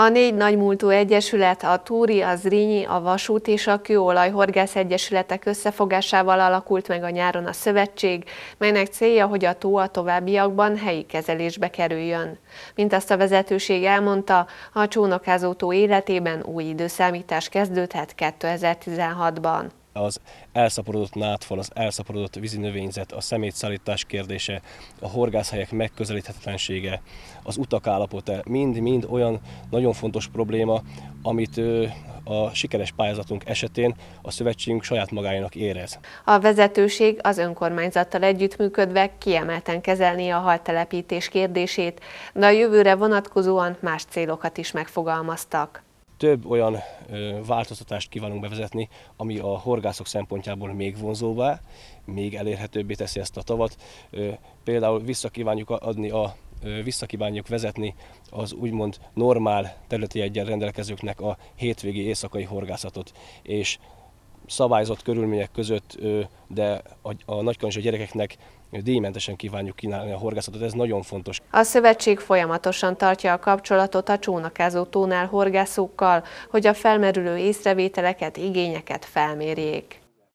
A négy nagymúltú egyesület, a Túri, a Zrínyi, a Vasút és a Kőolaj horgász Egyesületek összefogásával alakult meg a nyáron a szövetség, melynek célja, hogy a tó a továbbiakban helyi kezelésbe kerüljön. Mint azt a vezetőség elmondta, a csónakázó tó életében új időszámítás kezdődhet 2016-ban az elszaporodott nátfal, az elszaporodott vízi növényzet, a szemétszállítás kérdése, a horgászhelyek megközelíthetetlensége, az utak állapota, mind-mind olyan nagyon fontos probléma, amit a sikeres pályázatunk esetén a szövetségünk saját magáinak érez. A vezetőség az önkormányzattal együttműködve kiemelten kezelni a haltelepítés kérdését, de a jövőre vonatkozóan más célokat is megfogalmaztak több olyan változtatást kívánunk bevezetni, ami a horgászok szempontjából még vonzóbbá, még elérhetőbbé teszi ezt a tavat. Például visszakívánjuk adni a visszakívánjuk vezetni az úgymond normál területi egyen rendelkezőknek a hétvégi éjszakai horgászatot, és szabályzott körülmények között, de a, a nagykanizsa gyerekeknek díjmentesen kívánjuk kínálni a horgászatot, ez nagyon fontos. A szövetség folyamatosan tartja a kapcsolatot a csónakázó tónál horgászókkal, hogy a felmerülő észrevételeket, igényeket felmérjék.